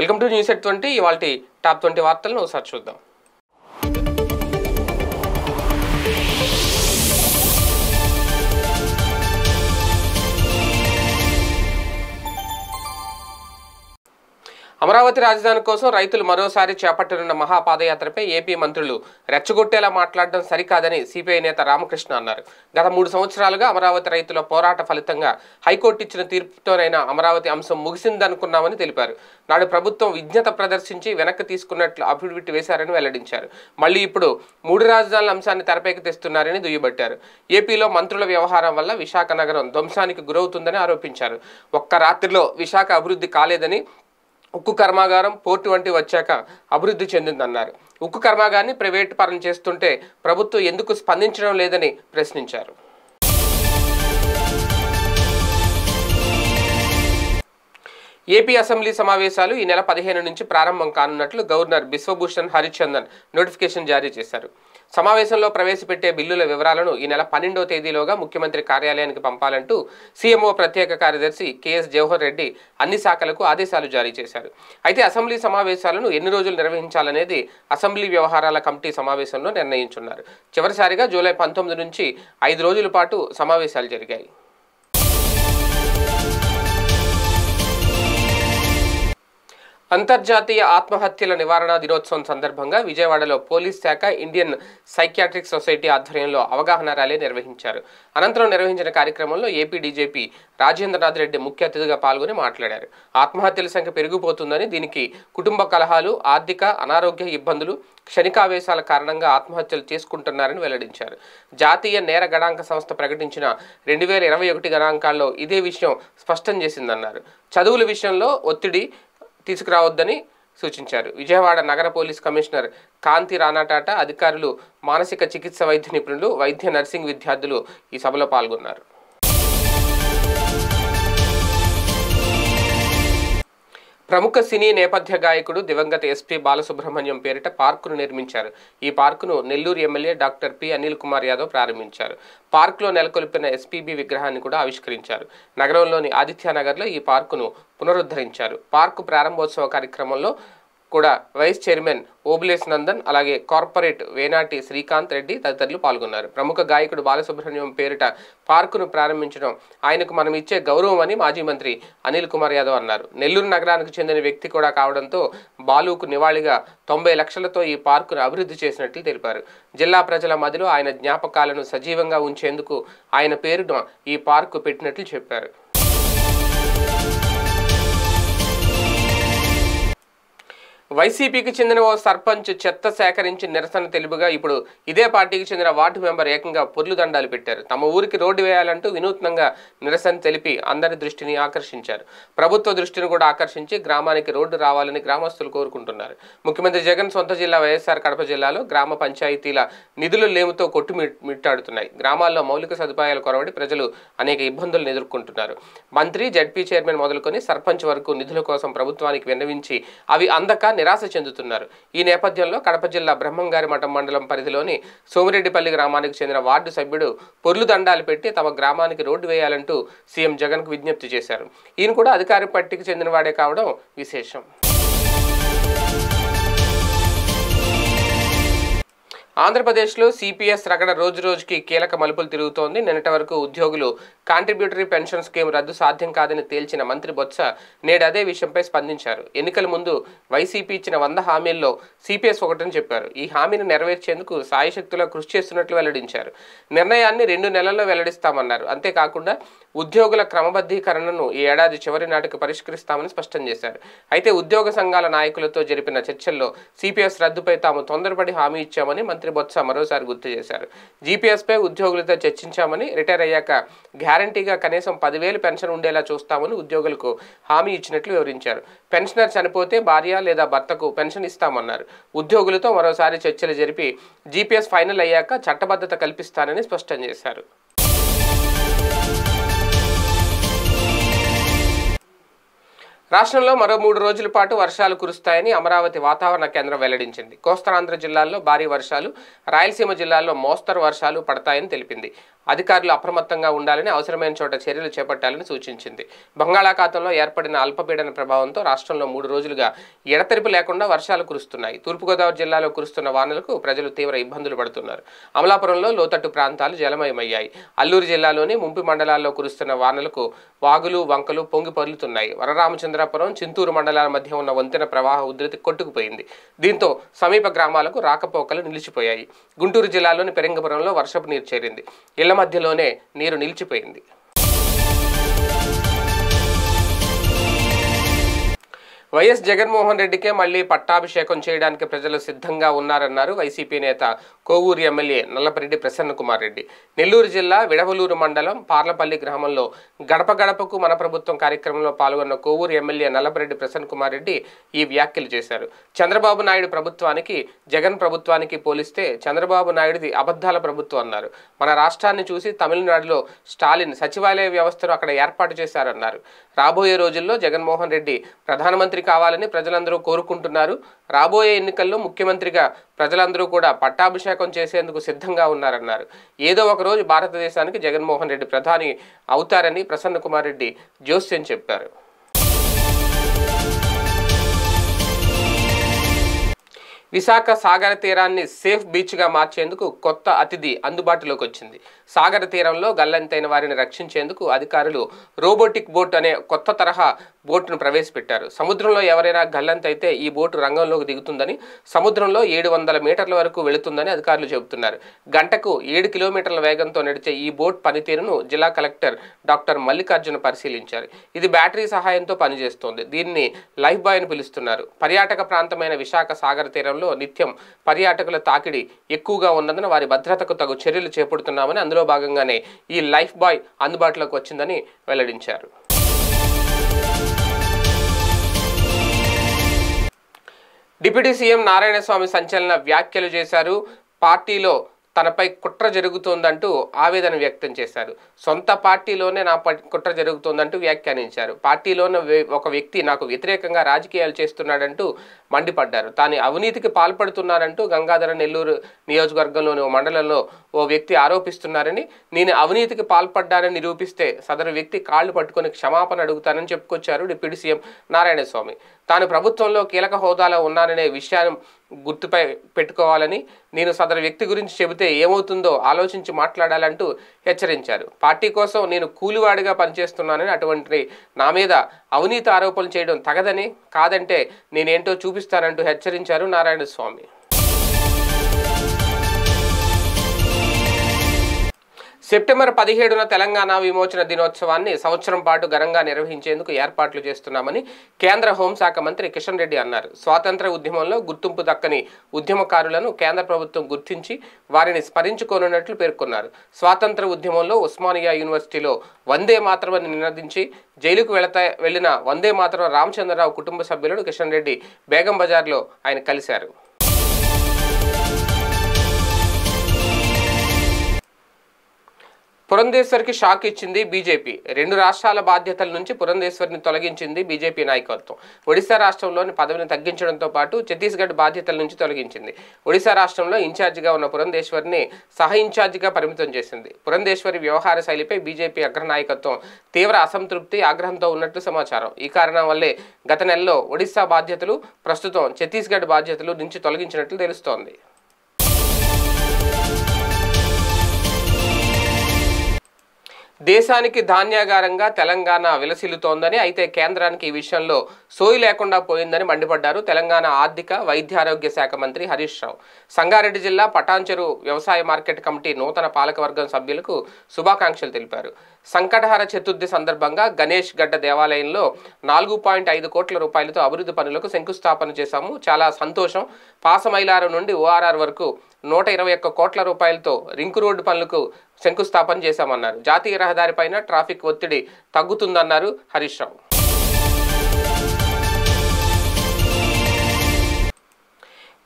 welcome to news at twenty ఇవాళ top twenty వార్తలను ఒకసారి చూద్దాం అమరావతి రాజధాని కోసం రైతులు మరోసారి చేపట్టనున్న మహాపాదయాత్రపై ఏపీ మంత్రులు రెచ్చగొట్టేలా మాట్లాడడం సరికాదని సిపిఐ నేత రామకృష్ణ అన్నారు గత మూడు సంవత్సరాలుగా అమరావతి రైతుల పోరాట ఫలితంగా హైకోర్టు ఇచ్చిన తీర్పుతోనైనా అమరావతి అంశం ముగిసిందనుకున్నామని తెలిపారు నాడు ప్రభుత్వం విజ్ఞత ప్రదర్శించి వెనక్కి తీసుకున్నట్లు అఫిడవిట్ వేశారని వెల్లడించారు మళ్లీ ఇప్పుడు మూడు రాజధానుల అంశాన్ని తెరపైకి తెస్తున్నారని దుయ్యబట్టారు ఏపీలో మంత్రుల వ్యవహారం వల్ల విశాఖ నగరం ధ్వంసానికి గురవుతుందని ఆరోపించారు ఒక్క రాత్రిలో విశాఖ అభివృద్ధి కాలేదని ఉక్కు కర్మాగారం పోర్టు వంటి వచ్చాక అభివృద్ధి చెందిందన్నారు ఉక్కు కర్మాగారాన్ని ప్రైవేటు పరం చేస్తుంటే ప్రభుత్వం ఎందుకు స్పందించడం లేదని ప్రశ్నించారు ఏపీ అసెంబ్లీ సమావేశాలు ఈ నెల పదిహేను నుంచి ప్రారంభం కానున్నట్లు గవర్నర్ బిశ్వభూషణ్ హరిచందన్ నోటిఫికేషన్ జారీ చేశారు సమావేశంలో ప్రవేశపెట్టే బిల్లుల వివరాలను ఈ నెల పన్నెండో తేదీలోగా ముఖ్యమంత్రి కార్యాలయానికి పంపాలంటూ సీఎంఓ ప్రత్యేక కార్యదర్శి కెఎస్ జవహర్ రెడ్డి అన్ని శాఖలకు ఆదేశాలు జారీ చేశారు అయితే అసెంబ్లీ సమావేశాలను ఎన్ని రోజులు నిర్వహించాలనేది అసెంబ్లీ వ్యవహారాల కమిటీ సమావేశంలో నిర్ణయించున్నారు చివరిసారిగా జూలై పంతొమ్మిది నుంచి ఐదు రోజుల పాటు సమావేశాలు జరిగాయి అంతర్జాతీయ ఆత్మహత్యల నివారణ దినోత్సవం సందర్భంగా విజయవాడలో పోలీస్ శాఖ ఇండియన్ సైకియాట్రిక్ సొసైటీ ఆధ్వర్యంలో అవగాహన ర్యాలీ నిర్వహించారు అనంతరం నిర్వహించిన కార్యక్రమంలో ఏపీ డీజేపీ రాజేంద్రనాథ్ రెడ్డి ముఖ్య అతిథిగా పాల్గొని మాట్లాడారు ఆత్మహత్యల సంఖ్య పెరిగిపోతుందని దీనికి కుటుంబ కలహాలు ఆర్థిక అనారోగ్య ఇబ్బందులు క్షణికావేశాల కారణంగా ఆత్మహత్యలు చేసుకుంటున్నారని వెల్లడించారు జాతీయ నేర గణాంక సంస్థ ప్రకటించిన రెండు వేల ఇరవై ఒకటి గణాంకాల్లో ఇదే విషయం స్పష్టం చేసిందన్నారు చదువుల విషయంలో ఒత్తిడి తీసుకురావద్దని సూచించారు విజయవాడ నగర పోలీస్ కమిషనర్ కాంతి రానాటాట అధికారులు మానసిక చికిత్స వైద్య నిపుణులు వైద్య నర్సింగ్ విద్యార్థులు ఈ సభలో పాల్గొన్నారు ప్రముఖ సినీ నేపథ్య గాయకుడు దివంగత ఎస్పీ బాలసుబ్రహ్మణ్యం పేరిట పార్కును నిర్మించారు ఈ పార్కును Nellore MLA doctor P Anil Kumar Yadav ప్రారంభించారు పార్కులో నెలకొల్పిన ఎస్పీబీ విగ్రహాన్ని కూడా ఆవిష్కరించారు నగరంలోని ఆదిత్యనగర్లో ఈ పార్కును పునరుద్ధరించారు పార్కు ప్రారంభోత్సవ కార్యక్రమంలో కూడా వైస్ చైర్మన్ ఓబులేస్ నందన్ అలాగే కార్పొరేట్ వేనాటి శ్రీకాంత్ రెడ్డి తదితరులు పాల్గొన్నారు ప్రముఖ గాయకుడు బాలసుబ్రహ్మణ్యం పేరిట పార్కును ప్రారంభించడం ఆయనకు మనం ఇచ్చే గౌరవం అని మాజీ మంత్రి అనిల్ కుమార్ యాదవ్ అన్నారు నెల్లూరు నగరానికి చెందిన వ్యక్తి కూడా కావడంతో బాలుకు నివాళిగా తొంభై లక్షలతో ఈ పార్కును అభివృద్ధి చేసినట్లు తెలిపారు జిల్లా ప్రజల మధ్యలో ఆయన జ్ఞాపకాలను సజీవంగా ఉంచేందుకు ఆయన పేరును ఈ పార్కు పెట్టినట్లు చెప్పారు వైసీపీకి చెందిన ఓ సర్పంచ్ చెత్త సేకరించి నిరసన తెలుపుగా ఇప్పుడు ఇదే పార్టీకి చెందిన వార్డు మెంబర్ ఏకంగా పొర్లు దండాలు పెట్టారు తమ ఊరికి రోడ్డు వేయాలంటూ వినూత్నంగా నిరసన తెలిపి అందరి దృష్టిని ఆకర్షించారు ప్రభుత్వ దృష్టిని కూడా ఆకర్షించి గ్రామానికి రోడ్డు రావాలని గ్రామస్తులు కోరుకుంటున్నారు ముఖ్యమంత్రి జగన్ సొంత జిల్లా వైఎస్ఆర్ కడప జిల్లాలో గ్రామ పంచాయతీల నిధులు లేముతో కొట్టు మిట్టాడుతున్నాయి గ్రామాల్లో మౌలిక సదుపాయాలు కొరవడి ప్రజలు అనేక ఇబ్బందులను ఎదుర్కొంటున్నారు మంత్రి జడ్పీ చైర్మన్ మొదలుకొని సర్పంచ్ వరకు నిధుల కోసం ప్రభుత్వానికి విన్నవించి అవి అందక నిరాశ చెందుతున్నారు ఈ నేపథ్యంలో కడప జిల్లా బ్రహ్మంగారి మఠం మండలం పరిధిలోని సోమిరెడ్డిపల్లి గ్రామానికి చెందిన వార్డు సభ్యుడు పొర్లు దండాలు పెట్టి తమ గ్రామానికి రోడ్డు వేయాలంటూ సీఎం జగన్కు విజ్ఞప్తి చేశారు ఈయన కూడా అధికార చెందిన చెందినవాడే కావడం విశేషం ఆంధ్రప్రదేశ్లో సిపిఎస్ రగడ రోజు రోజుకి కీలక మలుపులు తిరుగుతోంది నిన్నటి వరకు ఉద్యోగులు కాంట్రిబ్యూటరీ పెన్షన్ స్కీమ్ రద్దు సాధ్యం కాదని తేల్చిన మంత్రి బొత్స నేడు అదే విషయంపై స్పందించారు ఎన్నికల ముందు వైసీపీ ఇచ్చిన వంద హామీల్లో సిపిఎస్ ఒకటని చెప్పారు ఈ హామీని నెరవేర్చేందుకు సాయశక్తులా కృషి చేస్తున్నట్లు వెల్లడించారు నిర్ణయాన్ని రెండు నెలల్లో వెల్లడిస్తామన్నారు అంతేకాకుండా ఉద్యోగుల క్రమబద్ధీకరణను ఈ ఏడాది చివరి నాటికి పరిష్కరిస్తామని స్పష్టం చేశారు అయితే ఉద్యోగ సంఘాల నాయకులతో జరిపిన చర్చల్లో సిపిఎస్ రద్దుపై తాము తొందరపడి హామీ ఇచ్చామని మంత్రి మంత్రి బొత్స మరోసారి గుర్తు చేశారు జీపీఎస్పై ఉద్యోగులతో చర్చించామని రిటైర్ అయ్యాక గ్యారంటీగా కనీసం పదివేలు పెన్షన్ ఉండేలా చూస్తామని ఉద్యోగులకు హామీ ఇచ్చినట్లు వివరించారు పెన్షనర్ చనిపోతే భార్య లేదా భర్తకు పెన్షన్ ఇస్తామన్నారు ఉద్యోగులతో మరోసారి చర్చలు జరిపి జీపీఎస్ ఫైనల్ అయ్యాక చట్టబద్ధత కల్పిస్తానని స్పష్టం చేశారు రాష్ట్రంలో మరో మూడు రోజుల పాటు వర్షాలు కురుస్తాయని అమరావతి వాతావరణ కేంద్రం వెల్లడించింది కోస్తాంధ్ర జిల్లాల్లో భారీ వర్షాలు రాయలసీమ జిల్లాల్లో మోస్తరు వర్షాలు పడతాయని తెలిపింది అధికారులు అప్రమత్తంగా ఉండాలని అవసరమైన చోట చర్యలు చేపట్టాలని సూచించింది బంగాళాఖాతంలో ఏర్పడిన అల్పపీడన ప్రభావంతో రాష్ట్రంలో మూడు రోజులుగా ఎడతెరిపి లేకుండా వర్షాలు కురుస్తున్నాయి తూర్పుగోదావరి జిల్లాలో కురుస్తున్న వానలకు ప్రజలు తీవ్ర ఇబ్బందులు పడుతున్నారు అమలాపురంలో లోతట్టు ప్రాంతాలు జలమయమయ్యాయి అల్లూరు జిల్లాలోని ముంపి మండలాల్లో కురుస్తున్న వానలకు వాగులు వంకలు పొంగి పరులుతున్నాయి వరరామచంద్రాపురం చింతూరు మండలాల మధ్య ఉన్న వంతెన ప్రవాహ ఉధృతి కొట్టుకుపోయింది దీంతో సమీప గ్రామాలకు రాకపోకలు నిలిచిపోయాయి గుంటూరు జిల్లాలోని పెరంగపురంలో వర్షపు నీరు చేరింది ఇళ్ల మధ్యలోనే నీరు నిలిచిపోయింది వైఎస్ జగన్మోహన్ రెడ్డికే మళ్ళీ పట్టాభిషేకం చేయడానికి ప్రజలు సిద్ధంగా ఉన్నారన్నారు వైసీపీ నేత కోవూరు ఎమ్మెల్యే నల్లపరెడ్డి ప్రసన్న కుమార్ రెడ్డి నెల్లూరు జిల్లా విడవలూరు మండలం పార్లపల్లి గ్రామంలో గడప గడపకు మన ప్రభుత్వం కార్యక్రమంలో పాల్గొన్న కోవూరు ఎమ్మెల్యే నల్లపరెడ్డి ప్రసన్న కుమార్ రెడ్డి ఈ వ్యాఖ్యలు చేశారు చంద్రబాబు నాయుడు ప్రభుత్వానికి జగన్ ప్రభుత్వానికి పోలిస్తే చంద్రబాబు నాయుడుది అబద్ధాల ప్రభుత్వం అన్నారు మన రాష్ట్రాన్ని చూసి తమిళనాడులో స్టాలిన్ సచివాలయ వ్యవస్థను అక్కడ ఏర్పాటు చేశారన్నారు రాబోయే రోజుల్లో జగన్మోహన్ రెడ్డి ప్రధానమంత్రి ముఖ్యమంత్రి కావాలని ప్రజలందరూ కోరుకుంటున్నారు రాబోయే ఎన్నికల్లో ముఖ్యమంత్రిగా ప్రజలందరూ కూడా పట్టాభిషేకం చేసేందుకు సిద్ధంగా ఉన్నారన్నారు ఏదో ఒక రోజు భారతదేశానికి జగన్మోహన్ రెడ్డి ప్రధాని అవుతారని ప్రసన్న కుమార్ రెడ్డి జోస్యం చెప్పారు విశాఖ సాగర తీరాన్ని సేఫ్ బీచ్గా మార్చేందుకు కొత్త అతిథి అందుబాటులోకి వచ్చింది సాగర తీరంలో గల్లంతైన వారిని రక్షించేందుకు అధికారులు రోబోటిక్ బోట్ అనే కొత్త తరహా బోటును ప్రవేశపెట్టారు సముద్రంలో ఎవరైనా గల్లంతైతే ఈ బోటు రంగంలోకి దిగుతుందని సముద్రంలో ఏడు వందల మీటర్ల వరకు వెళుతుందని అధికారులు చెబుతున్నారు గంటకు ఏడు కిలోమీటర్ల వేగంతో నడిచే ఈ బోట్ పనితీరును జిల్లా కలెక్టర్ డాక్టర్ మల్లికార్జున పరిశీలించారు ఇది బ్యాటరీ సహాయంతో పనిచేస్తోంది దీన్ని లైఫ్ బాయ్ అని పిలుస్తున్నారు పర్యాటక ప్రాంతమైన విశాఖ సాగర తీరంలో నిత్యం పర్యాటకుల తాకిడి ఎక్కువగా ఉన్నందున వారి భద్రతకు తగు చర్యలు చేపడుతున్నామని అందులో భాగంగానే ఈ లైఫ్ బాయ్ అందుబాటులోకి వచ్చిందని వెల్లడించారు డిప్యూటీ సీఎం నారాయణస్వామి సంచలన వ్యాఖ్యలు చేశారు పార్టీలో తనపై కుట్ర జరుగుతోందంటూ ఆవేదన వ్యక్తం చేశారు సొంత పార్టీలోనే నా కుట్ర జరుగుతోందంటూ వ్యాఖ్యానించారు పార్టీలోనే ఒక వ్యక్తి నాకు వ్యతిరేకంగా రాజకీయాలు చేస్తున్నాడంటూ మండిపడ్డారు తాను అవినీతికి పాల్పడుతున్నారంటూ గంగాధర నెల్లూరు నియోజకవర్గంలోని ఓ మండలంలో ఓ వ్యక్తి ఆరోపిస్తున్నారని నేను అవినీతికి పాల్పడ్డానని నిరూపిస్తే సదరు వ్యక్తి కాళ్లు పట్టుకుని క్షమాపణ అడుగుతానని చెప్పుకొచ్చారు డిప్యూటీ సీఎం నారాయణస్వామి తాను ప్రభుత్వంలో కీలక హోదాలో ఉన్నాననే విషయాన్ని గుర్తుపై పెట్టుకోవాలని నేను సదరు వ్యక్తి గురించి చెబితే ఏమవుతుందో ఆలోచించి మాట్లాడాలంటూ హెచ్చరించారు పార్టీ కోసం నేను కూలివాడిగా పనిచేస్తున్నానని అటువంటి నా మీద అవినీతి ఆరోపణలు చేయడం తగదని కాదంటే నేనేంటో చూపి నిరూపిస్తారంటూ హెచ్చరించారు నారాయణ స్వామి సెప్టెంబర్ పదిహేడున తెలంగాణ విమోచన దినోత్సవాన్ని సంవత్సరం పాటు ఘనంగా నిర్వహించేందుకు ఏర్పాట్లు చేస్తున్నామని కేంద్ర హోంశాఖ మంత్రి కిషన్ రెడ్డి అన్నారు స్వాతంత్ర ఉద్యమంలో గుర్తింపు దక్కని ఉద్యమకారులను కేంద్ర ప్రభుత్వం గుర్తించి వారిని స్మరించుకోనున్నట్లు పేర్కొన్నారు స్వాతంత్ర ఉద్యమంలో ఉస్మానియా యూనివర్సిటీలో వందే మాత్రమని నినదించి జైలుకు వెళతా వెళ్లిన వందే మాత్రం రామచంద్రరావు కుటుంబ సభ్యులను కిషన్ రెడ్డి బేగం బజార్లో ఆయన కలిశారు పురంధేశ్వర్కి షాక్ ఇచ్చింది బీజేపీ రెండు రాష్ట్రాల బాధ్యతల నుంచి పురంధేశ్వర్ని తొలగించింది బీజేపీ నాయకత్వం ఒడిశా రాష్ట్రంలోని పదవిని తగ్గించడంతో పాటు ఛత్తీస్గఢ్ బాధ్యతల నుంచి తొలగించింది ఒడిశా రాష్ట్రంలో ఇన్ఛార్జిగా ఉన్న పురంధేశ్వర్ని సహ ఇన్ఛార్జిగా పరిమితం చేసింది పురంధేశ్వరి వ్యవహార శైలిపై బీజేపీ అగ్రనాయకత్వం తీవ్ర అసంతృప్తి ఆగ్రహంతో ఉన్నట్లు సమాచారం ఈ కారణం వల్లే గత నెలలో ఒడిశా బాధ్యతలు ప్రస్తుతం ఛత్తీస్గఢ్ బాధ్యతలు నుంచి తొలగించినట్లు తెలుస్తోంది దేశానికి ధాన్యాగారంగా తెలంగాణ విలసిల్లుతోందని అయితే కేంద్రానికి ఈ విషయంలో సోయి లేకుండా పోయిందని మండిపడ్డారు తెలంగాణ ఆర్థిక వైద్యారోగ్య శాఖ మంత్రి హరీష్ రావు సంగారెడ్డి జిల్లా పటాంచెరు వ్యవసాయ మార్కెట్ కమిటీ నూతన పాలకవర్గం సభ్యులకు శుభాకాంక్షలు తెలిపారు సంకటహర చతుర్థి సందర్భంగా గణేష్ గడ్డ దేవాలయంలో నాలుగు పాయింట్ ఐదు కోట్ల రూపాయలతో అభివృద్ధి పనులకు శంకుస్థాపన చేశాము చాలా సంతోషం పాసమైలారం నుండి ఓఆర్ఆర్ వరకు నూట ఇరవై ఒక్క కోట్ల రూపాయలతో రింకు రోడ్డు పనులకు శంకుస్థాపన చేశామన్నారు జాతీయ రహదారిపైన ట్రాఫిక్ ఒత్తిడి తగ్గుతుందన్నారు హరీష్ రావు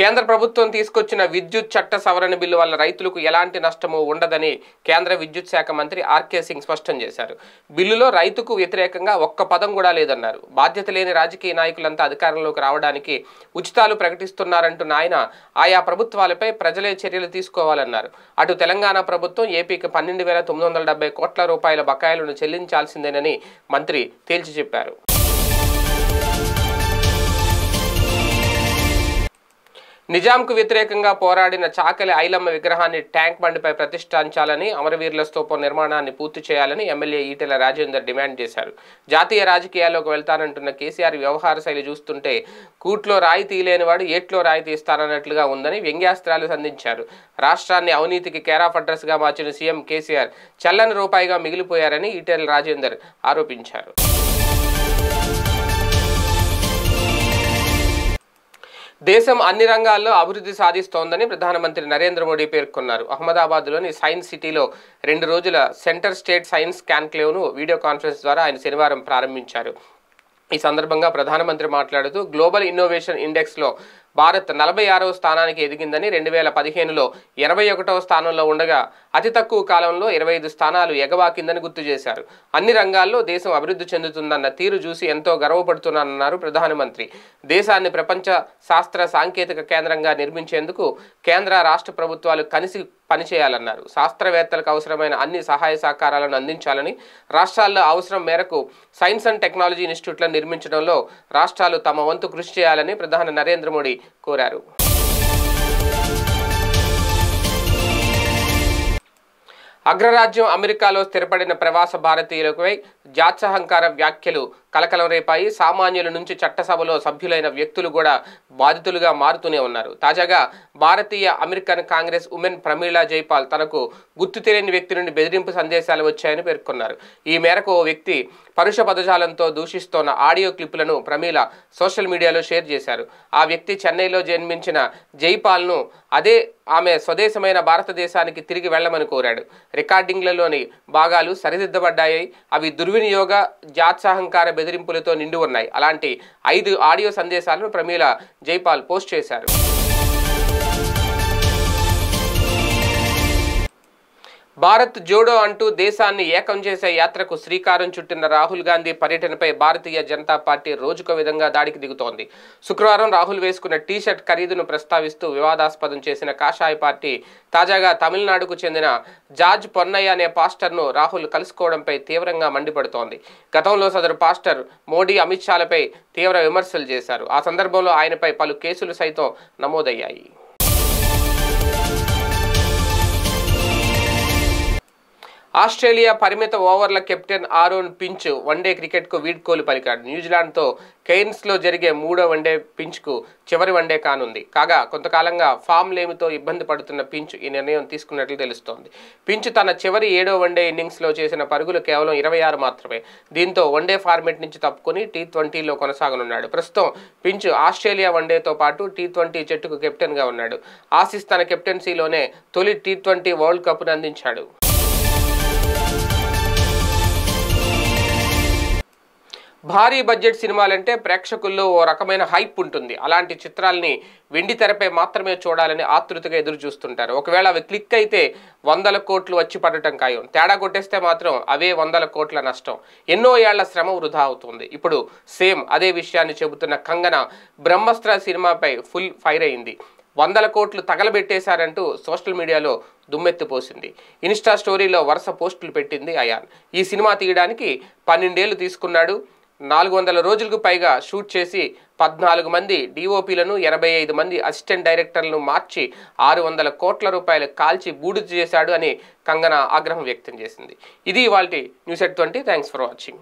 కేంద్ర ప్రభుత్వం తీసుకొచ్చిన విద్యుత్ చట్ట సవరణ బిల్లు వల్ల రైతులకు ఎలాంటి నష్టము ఉండదని కేంద్ర విద్యుత్ శాఖ మంత్రి ఆర్కే సింగ్ స్పష్టం చేశారు బిల్లులో రైతుకు వ్యతిరేకంగా ఒక్క పదం కూడా లేదన్నారు బాధ్యత లేని రాజకీయ నాయకులంతా అధికారంలోకి రావడానికి ఉచితాలు ప్రకటిస్తున్నారంటున్న ఆయన ఆయా ప్రభుత్వాలపై ప్రజలే చర్యలు తీసుకోవాలన్నారు అటు తెలంగాణ ప్రభుత్వం ఏపీకి పన్నెండు వేల తొమ్మిది వందల కోట్ల రూపాయల బకాయిలను చెల్లించాల్సిందేనని మంత్రి తేల్చి చెప్పారు నిజాంకు వ్యతిరేకంగా పోరాడిన చాకలి ఐలమ్మ విగ్రహాన్ని ట్యాంక్ బండిపై ప్రతిష్ఠించాలని అమరవీరుల స్తూపం నిర్మాణాన్ని పూర్తి చేయాలని ఎమ్మెల్యే ఈటెల రాజేందర్ డిమాండ్ చేశారు జాతీయ రాజకీయాల్లోకి వెళ్తానంటున్న కేసీఆర్ వ్యవహార శైలి చూస్తుంటే కూట్లో రాయి లేనివాడు ఏట్లో రాయి తీస్తానన్నట్లుగా ఉందని వ్యంగ్యాస్త్రాలు సంధించారు రాష్ట్రాన్ని అవినీతికి కేరాఫ్ అడ్రస్గా మార్చిన సీఎం కేసీఆర్ చల్లని రూపాయిగా మిగిలిపోయారని ఈటెల రాజేందర్ ఆరోపించారు దేశం అన్ని రంగాల్లో అభివృద్ధి సాధిస్తోందని ప్రధానమంత్రి నరేంద్ర మోడీ పేర్కొన్నారు అహ్మదాబాద్లోని సైన్స్ సిటీలో రెండు రోజుల సెంటర్ స్టేట్ సైన్స్ క్యాన్క్లేవ్ను వీడియో కాన్ఫరెన్స్ ద్వారా ఆయన శనివారం ప్రారంభించారు ఈ సందర్భంగా ప్రధానమంత్రి మాట్లాడుతూ గ్లోబల్ ఇన్నోవేషన్ ఇండెక్స్లో భారత్ నలభై ఆరవ స్థానానికి ఎదిగిందని రెండు వేల పదిహేనులో ఇరవై ఒకటవ స్థానంలో ఉండగా అతి తక్కువ కాలంలో ఇరవై ఐదు స్థానాలు ఎగవాకిందని గుర్తు చేశారు అన్ని రంగాల్లో దేశం అభివృద్ధి చెందుతుందన్న తీరు చూసి ఎంతో గర్వపడుతున్నానన్నారు ప్రధానమంత్రి దేశాన్ని ప్రపంచ శాస్త్ర సాంకేతిక కేంద్రంగా నిర్మించేందుకు కేంద్ర రాష్ట్ర ప్రభుత్వాలు కలిసి పనిచేయాలన్నారు శాస్త్రవేత్తలకు అవసరమైన అన్ని సహాయ సహకారాలను అందించాలని రాష్ట్రాల్లో అవసరం మేరకు సైన్స్ అండ్ టెక్నాలజీ ఇన్స్టిట్యూట్లను నిర్మించడంలో రాష్ట్రాలు తమ వంతు కృషి చేయాలని ప్రధాని నరేంద్ర మోడీ కోరారు అగ్రరాజ్యం అమెరికాలో స్థిరపడిన ప్రవాస భారతీయులపై జాత్సహంకార వ్యాఖ్యలు కలకలం రేపాయి సామాన్యుల నుంచి చట్టసభలో సభ్యులైన వ్యక్తులు కూడా బాధితులుగా మారుతూనే ఉన్నారు తాజాగా భారతీయ American congress woman Pramila Jayapal తనకు గుర్తు తెలియని వ్యక్తి నుండి బెదిరింపు సందేశాలు వచ్చాయని పేర్కొన్నారు ఈ మేరకు ఓ వ్యక్తి పరుష పదజాలంతో దూషిస్తోన్న ఆడియో క్లిప్పులను ప్రమీళ సోషల్ మీడియాలో షేర్ చేశారు ఆ వ్యక్తి చెన్నైలో జన్మించిన జైపాల్ను అదే ఆమె స్వదేశమైన భారతదేశానికి తిరిగి వెళ్లమని కోరాడు రికార్డింగ్లలోని భాగాలు సరిదిద్దబడ్డాయి అవి దుర్వినియోగ జాత్సాహంకార బెదిరింపులతో నిండి ఉన్నాయి అలాంటి ఐదు ఆడియో సందేశాలను ప్రమీల జైపాల్ పోస్ట్ చేశారు భారత్ జోడో అంటూ దేశాన్ని ఏకం చేసే యాత్రకు శ్రీకారం చుట్టిన రాహుల్ గాంధీ పర్యటనపై భారతీయ జనతా పార్టీ రోజుకో విధంగా దాడికి దిగుతోంది శుక్రవారం రాహుల్ వేసుకున్న టీషర్ట్ ఖరీదును ప్రస్తావిస్తూ వివాదాస్పదం చేసిన కాషాయ పార్టీ తాజాగా తమిళనాడుకు చెందిన జార్జ్ పొన్నయ్య అనే పాస్టర్ను రాహుల్ కలుసుకోవడంపై తీవ్రంగా మండిపడుతోంది గతంలో సదరు పాస్టర్ మోడీ అమిత్ షాలపై తీవ్ర విమర్శలు చేశారు ఆ సందర్భంలో ఆయనపై పలు కేసులు సైతం నమోదయ్యాయి ఆస్ట్రేలియా పరిమిత ఓవర్ల కెప్టెన్ ఆరోన్ పించ్ వన్డే క్రికెట్కు వీడ్కోలు పలికాడు న్యూజిలాండ్తో కెయిన్స్లో జరిగే మూడో వన్డే పించ్కు చివరి వన్డే కానుంది కాగా కొంతకాలంగా ఫామ్ లేమితో ఇబ్బంది పడుతున్న పించ్ ఈ నిర్ణయం తీసుకున్నట్లు తెలుస్తోంది పించ్ తన చివరి ఏడో వన్డే ఇన్నింగ్స్లో చేసిన పరుగులు కేవలం ఇరవై ఆరు మాత్రమే దీంతో వన్డే ఫార్మేట్ నుంచి తప్పుకొని టీ ట్వంటీలో కొనసాగనున్నాడు ప్రస్తుతం పించ్ ఆస్ట్రేలియా వన్డేతో పాటు టీ ట్వంటీ జట్టుకు కెప్టెన్గా ఉన్నాడు ఆసిస్ తన కెప్టెన్సీలోనే తొలి టీ ట్వంటీ వరల్డ్ కప్ను అందించాడు భారీ బడ్జెట్ సినిమాలంటే ప్రేక్షకుల్లో ఓ రకమైన హైప్ ఉంటుంది అలాంటి చిత్రాల్ని వెండి తెరపై మాత్రమే చూడాలని ఆతృతగా ఎదురు చూస్తుంటారు ఒకవేళ అవి క్లిక్ అయితే వందల కోట్లు వచ్చి పడటం ఖాయం తేడా కొట్టేస్తే మాత్రం అవే వందల కోట్ల నష్టం ఎన్నో ఏళ్ల శ్రమ వృధా అవుతుంది ఇప్పుడు సేమ్ అదే విషయాన్ని చెబుతున్న కంగన బ్రహ్మస్త్ర సినిమాపై ఫుల్ ఫైర్ అయింది వందల కోట్లు తగలబెట్టేశారంటూ సోషల్ మీడియాలో దుమ్మెత్తిపోసింది ఇన్స్టా స్టోరీలో వరుస పోస్టులు పెట్టింది అయాన్ ఈ సినిమా తీయడానికి పన్నెండేళ్లు తీసుకున్నాడు నాలుగు వందల రోజులకు పైగా షూట్ చేసి పద్నాలుగు మంది డిఓపీలను ఎనభై ఐదు మంది అసిస్టెంట్ డైరెక్టర్లను మార్చి ఆరు వందల కోట్ల రూపాయలు కాల్చి బూడిద చేశాడు అని కంగనా ఆగ్రహం వ్యక్తం చేసింది ఇది ఇవాళ news at twenty thanks for watching